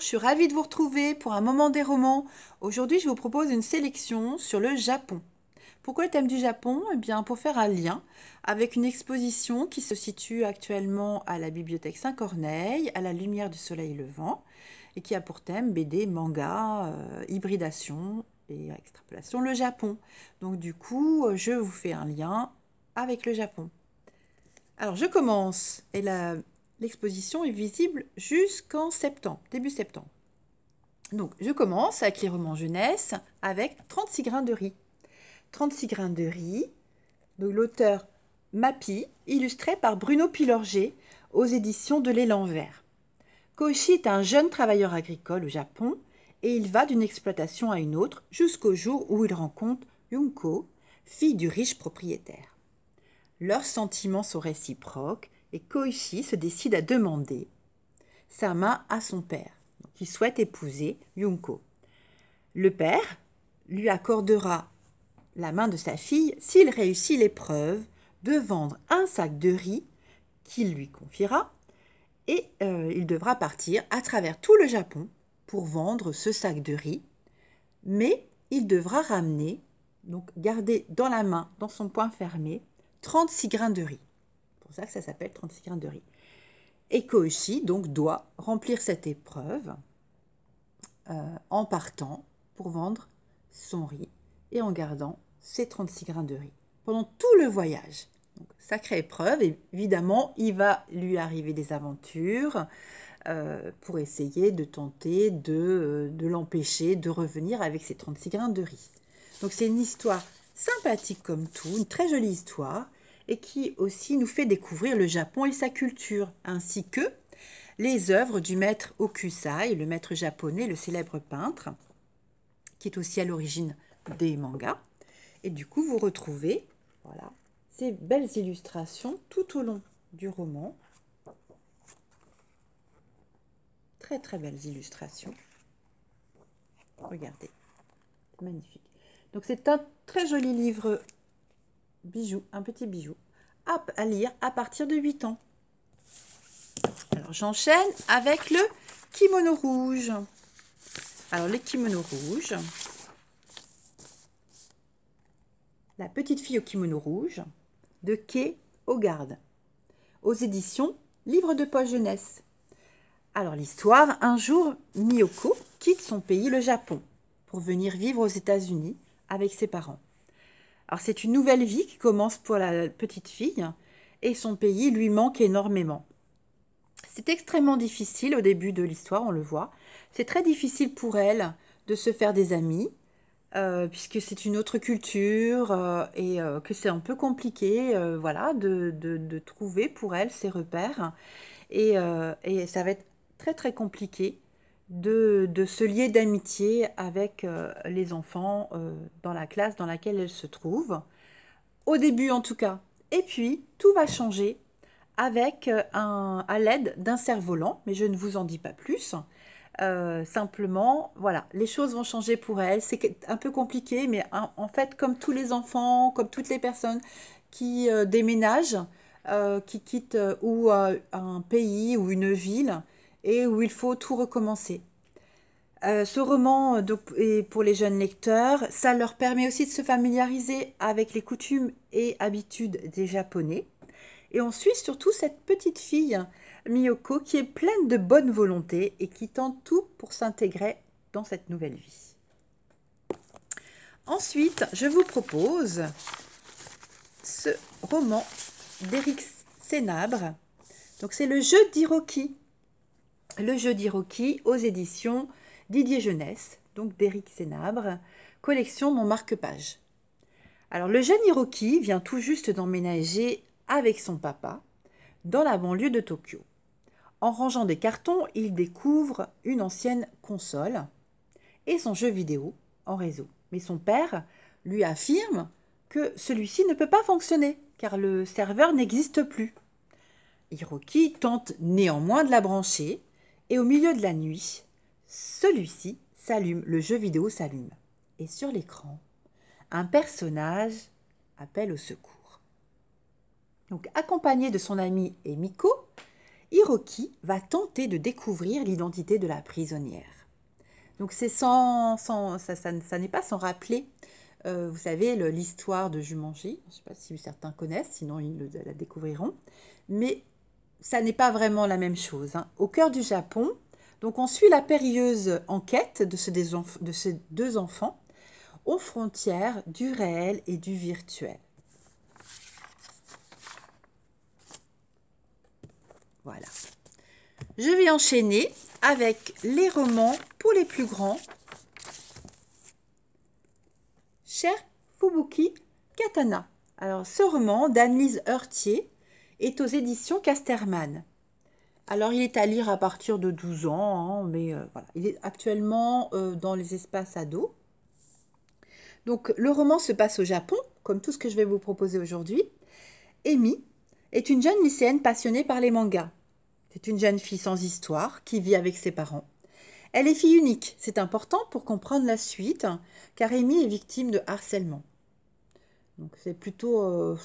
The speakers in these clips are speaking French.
Je suis ravie de vous retrouver pour un moment des romans. Aujourd'hui, je vous propose une sélection sur le Japon. Pourquoi le thème du Japon Eh bien, pour faire un lien avec une exposition qui se situe actuellement à la bibliothèque Saint-Corneille, à la lumière du soleil levant, et qui a pour thème BD, manga, euh, hybridation et extrapolation, le Japon. Donc, du coup, je vous fais un lien avec le Japon. Alors, je commence, et la l'exposition est visible jusqu'en septembre, début septembre. Donc, je commence à les romans jeunesse avec 36 grains de riz. 36 grains de riz de l'auteur Mapi, illustré par Bruno Pilorger aux éditions de l'Élan Vert. Koshi est un jeune travailleur agricole au Japon et il va d'une exploitation à une autre jusqu'au jour où il rencontre Yunko, fille du riche propriétaire. Leurs sentiments sont réciproques et Koichi se décide à demander sa main à son père, qui souhaite épouser Yunko. Le père lui accordera la main de sa fille s'il réussit l'épreuve de vendre un sac de riz qu'il lui confiera et euh, il devra partir à travers tout le Japon pour vendre ce sac de riz, mais il devra ramener, donc garder dans la main, dans son poing fermé, 36 grains de riz pour ça que ça s'appelle 36 grains de riz. Et Koichi, donc, doit remplir cette épreuve euh, en partant pour vendre son riz et en gardant ses 36 grains de riz pendant tout le voyage. Donc, sacrée épreuve, évidemment, il va lui arriver des aventures euh, pour essayer de tenter de, euh, de l'empêcher de revenir avec ses 36 grains de riz. Donc c'est une histoire sympathique comme tout, une très jolie histoire, et qui aussi nous fait découvrir le Japon et sa culture, ainsi que les œuvres du maître Okusai, le maître japonais, le célèbre peintre, qui est aussi à l'origine des mangas. Et du coup, vous retrouvez voilà, ces belles illustrations tout au long du roman. Très très belles illustrations. Regardez, magnifique. Donc c'est un très joli livre bijou, un petit bijou, à, à lire à partir de 8 ans. Alors j'enchaîne avec le kimono rouge. Alors les kimono rouge, La petite fille au kimono rouge de Kay Ogarde. aux éditions Livre de poche jeunesse. Alors l'histoire, un jour, Miyoko quitte son pays, le Japon, pour venir vivre aux États-Unis avec ses parents. Alors c'est une nouvelle vie qui commence pour la petite fille et son pays lui manque énormément. C'est extrêmement difficile au début de l'histoire, on le voit. C'est très difficile pour elle de se faire des amis, euh, puisque c'est une autre culture euh, et euh, que c'est un peu compliqué voilà, de, trouver pour elle ses repères. et, ça va être très très compliqué de, de se lier d'amitié avec euh, les enfants euh, dans la classe dans laquelle elle se trouve au début en tout cas. Et puis, tout va changer avec euh, un, à l'aide d'un cerf-volant, mais je ne vous en dis pas plus. simplement, voilà, les choses vont changer pour elle. C'est un peu compliqué, mais en, fait, comme tous les enfants, comme toutes les personnes qui déménagent, qui quittent ou un pays ou une ville, et où il faut tout recommencer. Euh, ce roman euh, est pour les jeunes lecteurs. Ça leur permet aussi de se familiariser avec les coutumes et habitudes des Japonais. Et on suit surtout cette petite fille, Miyoko, qui est pleine de bonne volonté et qui tente tout pour s'intégrer dans cette nouvelle vie. Ensuite, je vous propose ce roman d'Éric Sénabre. Donc c'est le jeu d'Hiroki le jeu d'Hiroki aux éditions Didier Jeunesse, donc d'Éric Sénabre, collection Mon marque-page. Alors le jeune Hiroki vient tout juste d'emménager avec son papa dans la banlieue de Tokyo. En rangeant des cartons, il découvre une ancienne console et son jeu vidéo en réseau. Mais son père lui affirme que celui-ci ne peut pas fonctionner car le serveur n'existe plus. Hiroki tente néanmoins de la brancher et au milieu de la nuit, celui-ci s'allume, le jeu vidéo s'allume. Et sur l'écran, un personnage appelle au secours. Donc accompagné de son ami Emiko, Hiroki va tenter de découvrir l'identité de la prisonnière. Donc c'est sans, ça, ça, n'est pas sans rappeler, euh, vous savez, l'histoire de Jumanji. Je ne sais pas si certains connaissent, sinon ils la découvriront. Mais ça n'est pas vraiment la même chose. Hein. Au cœur du Japon, donc on suit la périlleuse enquête de, ces deux enfants aux frontières du réel et du virtuel. Voilà. Je vais enchaîner avec les romans pour les plus grands. Cher Fubuki Katana. Alors, ce roman d'Annelise Heurtier est aux éditions Casterman. Alors il est à lire à partir de 12 ans, hein, mais euh, voilà, il est actuellement euh, dans les espaces ados. Donc le roman se passe au Japon, comme tout ce que je vais vous proposer aujourd'hui. Amy est une jeune lycéenne passionnée par les mangas. C'est une jeune fille sans histoire qui vit avec ses parents. Elle est fille unique, c'est important pour comprendre la suite, car Amy est victime de harcèlement. Donc c'est plutôt euh,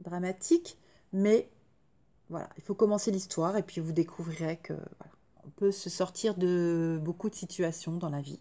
dramatique. Mais voilà, il faut commencer l'histoire et puis vous découvrirez que on peut se sortir de beaucoup de situations dans la vie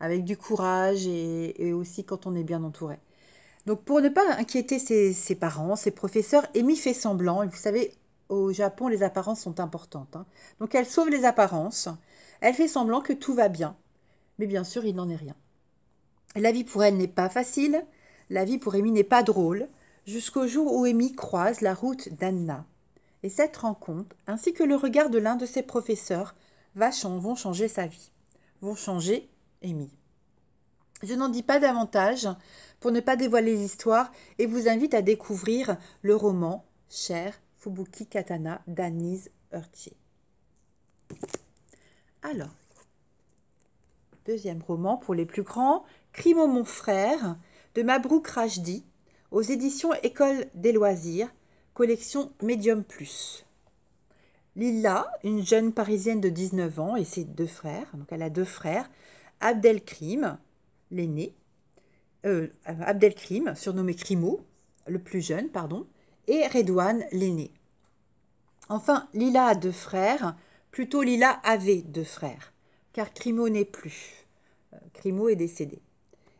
avec du courage et, aussi quand on est bien entouré. Donc pour ne pas inquiéter ses, parents, ses professeurs, Amy fait semblant. vous savez, au Japon, les apparences sont importantes. Hein. Donc elle sauve les apparences. Elle fait semblant que tout va bien. Mais bien sûr, il n'en est rien. La vie pour elle n'est pas facile. La vie pour Amy n'est pas drôle jusqu'au jour où Amy croise la route d'Anna. Et cette rencontre, ainsi que le regard de l'un de ses professeurs, vont changer sa vie, vont changer Amy. Je n'en dis pas davantage pour ne pas dévoiler l'histoire et vous invite à découvrir le roman Cher Fubuki Katana d'Anise Hurtier. Alors, deuxième roman pour les plus grands, Crime au mon frère de Mabrouk Rajdi, aux éditions École des loisirs, collection Medium Plus. Lila, une jeune parisienne de 19 ans et ses deux frères, donc elle a deux frères, Abdelkrim, l'aîné, euh, Abdelkrim, surnommé Krimo, le plus jeune, pardon, et Redouane, l'aîné. Enfin, Lila a deux frères, plutôt Lila avait deux frères, car Krimo n'est plus. Euh, Krimo est décédé.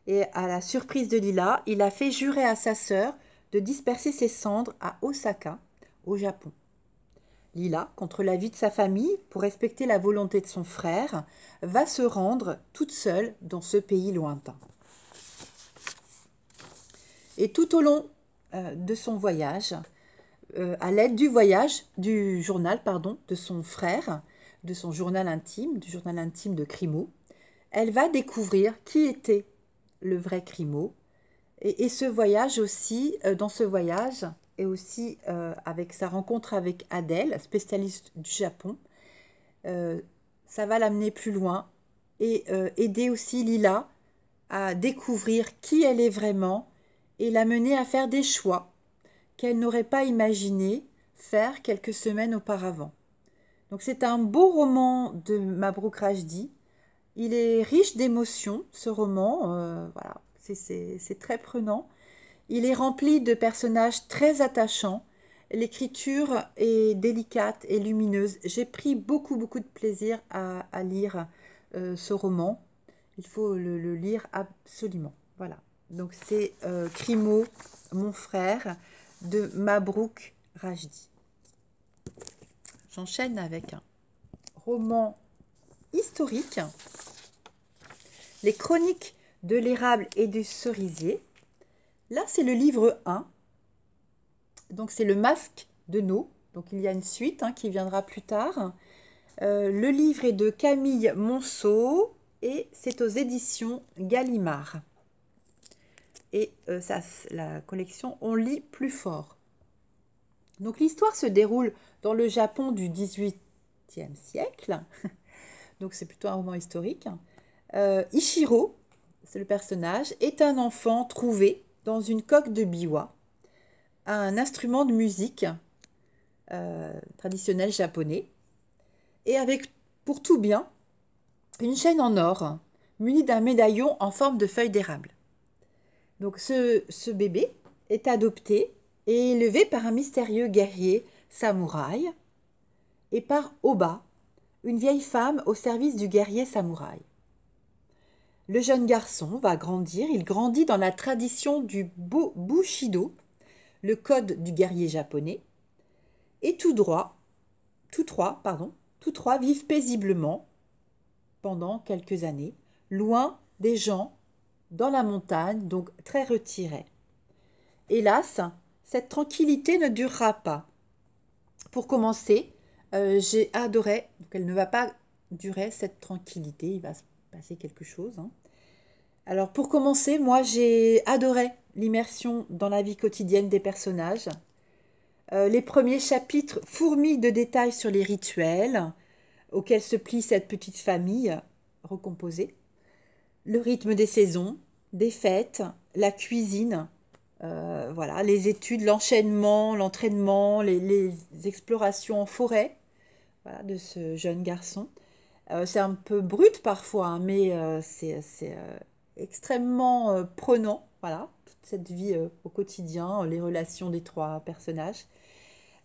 Et à la surprise de Lila, il a fait jurer à sa sœur de disperser ses cendres à Osaka, au Japon. Lila, contre l'avis de sa famille, pour respecter la volonté de son frère, va se rendre toute seule dans ce pays lointain. Et tout au long euh, de son voyage, euh, à l'aide du voyage, du journal, pardon, de son frère, de son journal intime, du journal intime de Crimo, elle va découvrir qui était le vrai Crimo. Et, ce voyage aussi, euh, dans ce voyage, et aussi euh, avec sa rencontre avec Adèle, spécialiste du Japon, euh, ça va l'amener plus loin et aider aussi Lila à découvrir qui elle est vraiment et l'amener à faire des choix qu'elle n'aurait pas imaginé faire quelques semaines auparavant. Donc c'est un beau roman de Mabrouk Rajdi il est riche d'émotions, ce roman. Euh, voilà, c'est très prenant. Il est rempli de personnages très attachants. L'écriture est délicate et lumineuse. J'ai pris beaucoup, beaucoup de plaisir à, lire euh, ce roman. Il faut le, lire absolument. Voilà. Donc c'est euh, Crimo, mon frère, de Mabrouk Rajdi. J'enchaîne avec un roman historique les chroniques de l'érable et du cerisier. Là, c'est le livre 1. Donc, c'est le masque de nous. Donc, il y a une suite hein, qui viendra plus tard. Euh, le livre est de Camille Monceau et c'est aux éditions Gallimard. Et euh, ça, la collection On lit plus fort. Donc l'histoire se déroule dans le Japon du XVIIIe siècle. Donc c'est plutôt un roman historique. Euh, Ichiro, c'est le personnage, est un enfant trouvé dans une coque de biwa, un instrument de musique euh, traditionnel japonais, et avec pour tout bien une chaîne en or munie d'un médaillon en forme de feuille d'érable. Donc ce, ce bébé est adopté et élevé par un mystérieux guerrier samouraï et par Oba, une vieille femme au service du guerrier samouraï. Le jeune garçon va grandir, il grandit dans la tradition du Bushido, le code du guerrier japonais, et tout droit, tous trois, pardon, tous trois vivent paisiblement pendant quelques années, loin des gens, dans la montagne, donc très retirés. Hélas, cette tranquillité ne durera pas. Pour commencer, euh, j'ai adoré, donc elle ne va pas durer cette tranquillité, il va se quelque chose. Hein. Alors pour commencer, moi j'ai adoré l'immersion dans la vie quotidienne des personnages. Euh, les premiers chapitres fourmis de détails sur les rituels auxquels se plie cette petite famille recomposée, le rythme des saisons, des fêtes, la cuisine, euh, voilà, les études, l'enchaînement, l'entraînement, les, explorations en forêt de ce jeune garçon. Euh, c'est un peu brut parfois, hein, mais euh, c'est euh, extrêmement prenant, voilà, toute cette vie au quotidien, les relations des trois personnages.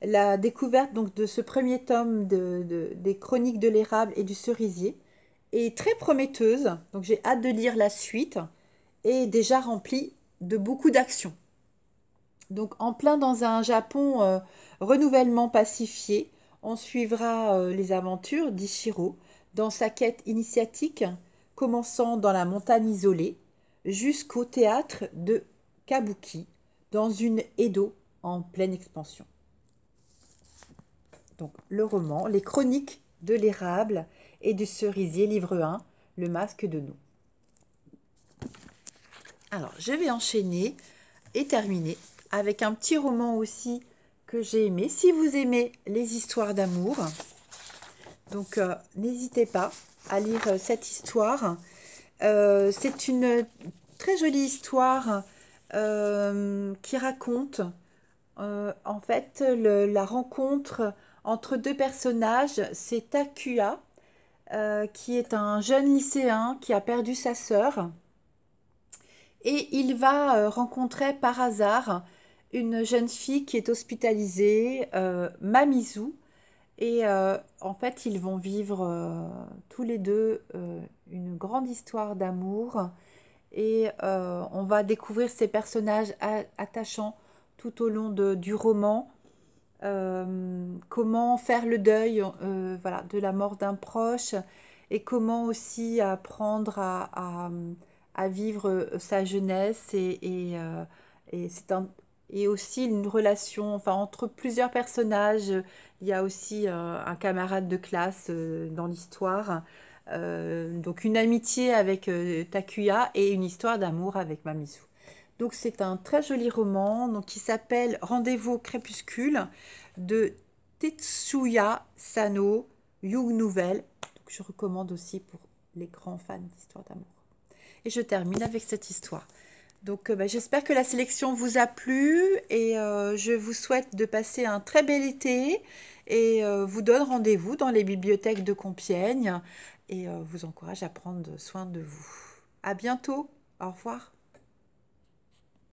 La découverte donc de ce premier tome des Chroniques de l'érable et du cerisier est très prometteuse, donc j'ai hâte de lire la suite, et déjà remplie de beaucoup d'actions. Donc en plein dans un Japon renouvellement pacifié, on suivra euh, les aventures d'Ishiro dans sa quête initiatique, commençant dans la montagne isolée jusqu'au théâtre de Kabuki, dans une Edo en pleine expansion. Donc le roman, les chroniques de l'érable et du cerisier, livre 1, le masque de nous. Alors je vais enchaîner et terminer avec un petit roman aussi que j'ai aimé. Si vous aimez les histoires d'amour, donc euh, n'hésitez pas à lire euh, cette histoire. Euh, c'est une très jolie histoire qui raconte en fait la rencontre entre deux personnages. C'est Takua qui est un jeune lycéen qui a perdu sa sœur et il va rencontrer par hasard une jeune fille qui est hospitalisée, euh, Mamizou, et euh, en fait ils vont vivre euh, tous les deux une grande histoire d'amour et on va découvrir ces personnages attachants tout au long du roman. comment faire le deuil voilà, de la mort d'un proche et comment aussi apprendre à, vivre sa jeunesse et c'est un et aussi une relation enfin, entre plusieurs personnages. Il y a aussi euh, un camarade de classe euh, dans l'histoire. Euh, donc une amitié avec Takuya et une histoire d'amour avec Mamisu. Donc c'est un très joli roman donc, qui s'appelle Rendez-vous crépuscule de Tetsuya Sano, Young Nouvelle. Donc je recommande aussi pour les grands fans d'histoire d'amour. Et je termine avec cette histoire. Donc euh, bah, j'espère que la sélection vous a plu et euh, je vous souhaite de passer un très bel été et euh, vous donne rendez-vous dans les bibliothèques de Compiègne et vous encourage à prendre soin de vous. À bientôt. Au revoir.